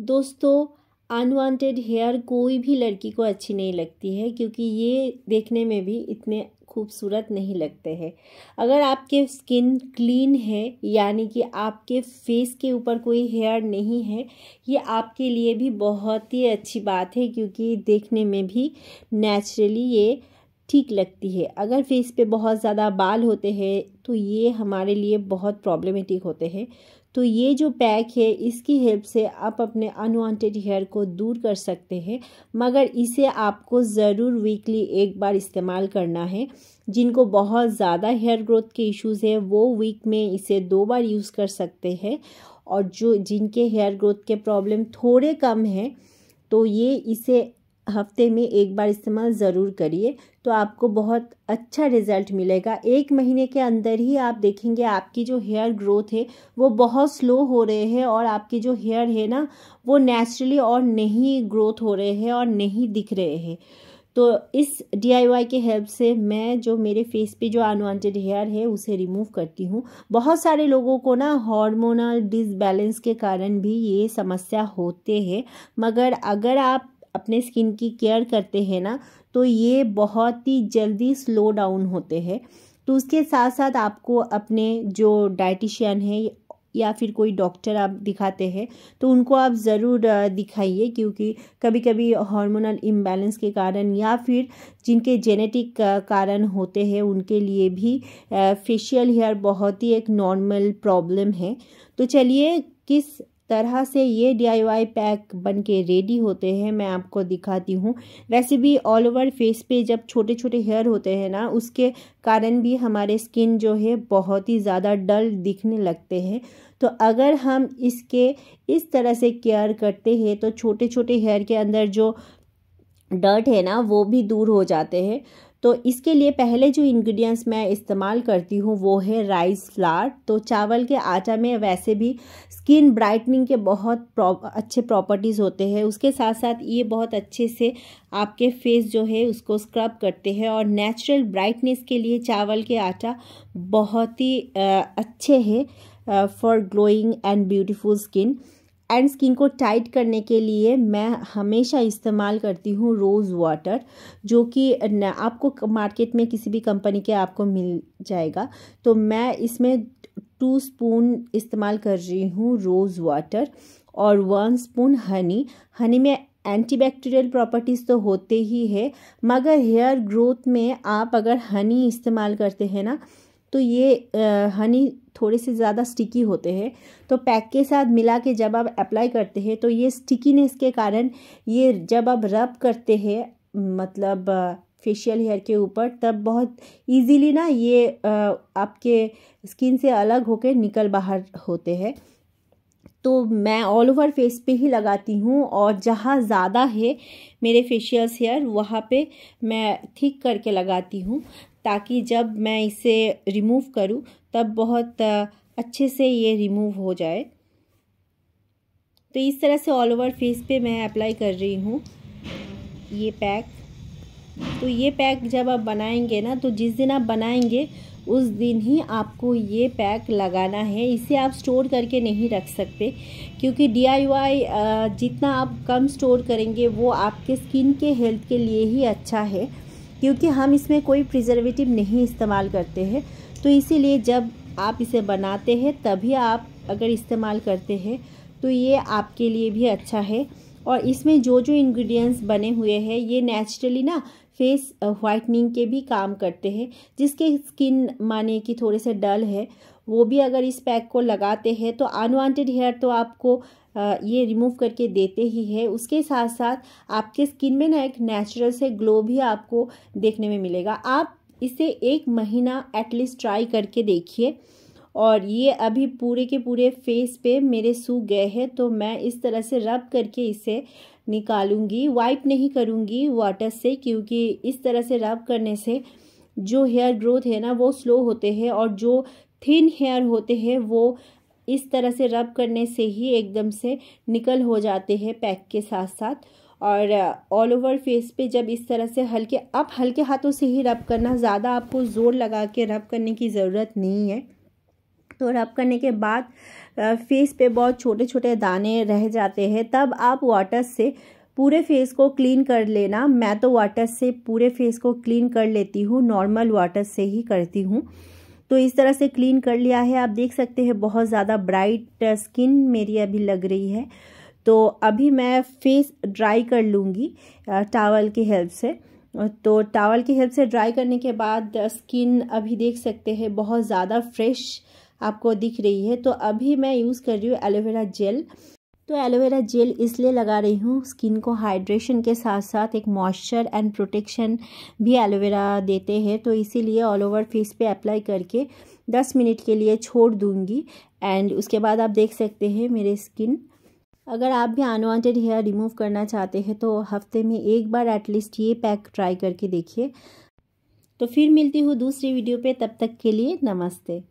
दोस्तों unwanted hair कोई भी लड़की को अच्छी नहीं लगती है क्योंकि ये देखने में भी इतने खूबसूरत नहीं लगते हैं अगर आपके स्किन क्लीन है यानी कि आपके फेस के ऊपर कोई हेयर नहीं है ये आपके लिए भी बहुत ही अच्छी बात है क्योंकि देखने में भी नेचुरली ये ठीक लगती है अगर फेस पे बहुत ज़्यादा बाल होते हैं तो ये हमारे लिए बहुत प्रॉब्लमेटिक होते हैं तो ये जो पैक है इसकी हेल्प से आप अपने अनवांटेड हेयर को दूर कर सकते हैं मगर इसे आपको ज़रूर वीकली एक बार इस्तेमाल करना है जिनको बहुत ज़्यादा हेयर ग्रोथ के इश्यूज़ है वो वीक में इसे दो बार यूज़ कर सकते हैं और जो जिनके हेयर ग्रोथ के प्रॉब्लम थोड़े कम हैं तो ये इसे हफ्ते में एक बार इस्तेमाल ज़रूर करिए तो आपको बहुत अच्छा रिज़ल्ट मिलेगा एक महीने के अंदर ही आप देखेंगे आपकी जो हेयर ग्रोथ है वो बहुत स्लो हो रहे हैं और आपके जो हेयर है ना वो नेचुरली और नहीं ग्रोथ हो रहे हैं और नहीं दिख रहे हैं तो इस डी के हेल्प से मैं जो मेरे फेस पे जो अनवांटेड हेयर है उसे रिमूव करती हूँ बहुत सारे लोगों को ना हार्मोनल डिसबैलेंस के कारण भी ये समस्या होते हैं मगर अगर आप अपने स्किन की केयर करते हैं ना तो ये बहुत ही जल्दी स्लो डाउन होते हैं तो उसके साथ साथ आपको अपने जो डाइटिशियन है या फिर कोई डॉक्टर आप दिखाते हैं तो उनको आप ज़रूर दिखाइए क्योंकि कभी कभी हार्मोनल इम्बैलेंस के कारण या फिर जिनके जेनेटिक कारण होते हैं उनके लिए भी फेशियल हेयर बहुत ही एक नॉर्मल प्रॉब्लम है तो चलिए किस तरह से ये डी पैक बन के रेडी होते हैं मैं आपको दिखाती हूँ वैसे भी ऑल ओवर फेस पे जब छोटे छोटे हेयर होते हैं ना उसके कारण भी हमारे स्किन जो है बहुत ही ज़्यादा डल दिखने लगते हैं तो अगर हम इसके इस तरह से केयर करते हैं तो छोटे छोटे हेयर के अंदर जो डर्ट है ना वो भी दूर हो जाते हैं तो इसके लिए पहले जो इंग्रेडिएंट्स मैं इस्तेमाल करती हूँ वो है राइस फ्लार तो चावल के आटा में वैसे भी स्किन ब्राइटनिंग के बहुत अच्छे प्रॉपर्टीज़ होते हैं उसके साथ साथ ये बहुत अच्छे से आपके फेस जो है उसको स्क्रब करते हैं और नेचुरल ब्राइटनेस के लिए चावल के आटा बहुत ही अच्छे है for glowing and beautiful skin and skin को टाइट करने के लिए मैं हमेशा इस्तेमाल करती हूँ रोज़ वाटर जो कि आपको मार्केट में किसी भी कंपनी के आपको मिल जाएगा तो मैं इसमें टू स्पून इस्तेमाल कर रही हूँ रोज़ वाटर और वन स्पून हनी हनी में एंटीबैक्टीरियल प्रॉपर्टीज़ तो होते ही है मगर हेयर ग्रोथ में आप अगर हनी इस्तेमाल करते हैं ना तो ये हनी थोड़े से ज़्यादा स्टिकी होते हैं तो पैक के साथ मिला के जब आप अप्लाई करते हैं तो ये स्टिकीनेस के कारण ये जब आप रब करते हैं मतलब फेशियल हेयर के ऊपर तब बहुत इजीली ना ये आपके स्किन से अलग होकर निकल बाहर होते हैं तो मैं ऑल ओवर फेस पे ही लगाती हूँ और जहाँ ज़्यादा है मेरे फेशियल्स हेयर वहाँ पे मैं ठीक करके लगाती हूँ ताकि जब मैं इसे रिमूव करूँ तब बहुत अच्छे से ये रिमूव हो जाए तो इस तरह से ऑल ओवर फेस पे मैं अप्लाई कर रही हूँ ये पैक तो ये पैक जब आप बनाएंगे ना तो जिस दिन आप बनाएंगे उस दिन ही आपको ये पैक लगाना है इसे आप स्टोर करके नहीं रख सकते क्योंकि डी जितना आप कम स्टोर करेंगे वो आपके स्किन के हेल्थ के लिए ही अच्छा है क्योंकि हम इसमें कोई प्रिजर्वेटिव नहीं इस्तेमाल करते हैं तो इसीलिए जब आप इसे बनाते हैं तभी आप अगर इस्तेमाल करते हैं तो ये आपके लिए भी अच्छा है और इसमें जो जो इंग्रेडिएंट्स बने हुए हैं ये नेचुरली ना फेस वाइटनिंग के भी काम करते हैं जिसके स्किन माने कि थोड़े से डल है वो भी अगर इस पैक को लगाते हैं तो अनवांटेड हेयर तो आपको ये रिमूव करके देते ही है उसके साथ साथ आपके स्किन में ना एक नेचुरल से ग्लो भी आपको देखने में मिलेगा आप इसे एक महीना एटलीस्ट ट्राई करके देखिए और ये अभी पूरे के पूरे फेस पे मेरे सूख गए हैं तो मैं इस तरह से रब करके इसे निकालूंगी वाइप नहीं करूँगी वाटर से क्योंकि इस तरह से रब करने से जो हेयर ग्रोथ है ना वो स्लो होते हैं और जो थिन हेयर होते हैं वो इस तरह से रब करने से ही एकदम से निकल हो जाते हैं पैक के साथ साथ और ऑल ओवर फेस पे जब इस तरह से हल्के अब हल्के हाथों से ही रब करना ज़्यादा आपको ज़ोर लगा के रब करने की ज़रूरत नहीं है तो रब करने के बाद फेस पे बहुत छोटे छोटे दाने रह जाते हैं तब आप वाटर से पूरे फेस को क्लीन कर लेना मैं तो वाटर से पूरे फेस को क्लीन कर लेती हूँ नॉर्मल वाटर से ही करती हूँ तो इस तरह से क्लीन कर लिया है आप देख सकते हैं बहुत ज़्यादा ब्राइट स्किन मेरी अभी लग रही है तो अभी मैं फेस ड्राई कर लूँगी टावल की हेल्प से तो टावल की हेल्प से ड्राई करने के बाद स्किन अभी देख सकते हैं बहुत ज़्यादा फ्रेश आपको दिख रही है तो अभी मैं यूज़ कर रही हूँ एलोवेरा जेल तो एलोवेरा जेल इसलिए लगा रही हूँ स्किन को हाइड्रेशन के साथ साथ एक मॉइस्चर एंड प्रोटेक्शन भी एलोवेरा देते हैं तो इसीलिए ऑल ओवर फेस पे अप्लाई करके 10 मिनट के लिए छोड़ दूँगी एंड उसके बाद आप देख सकते हैं मेरे स्किन अगर आप भी अनवांटेड हेयर रिमूव करना चाहते हैं तो हफ्ते में एक बार एटलीस्ट ये पैक ट्राई करके देखिए तो फिर मिलती हूँ दूसरी वीडियो पर तब तक के लिए नमस्ते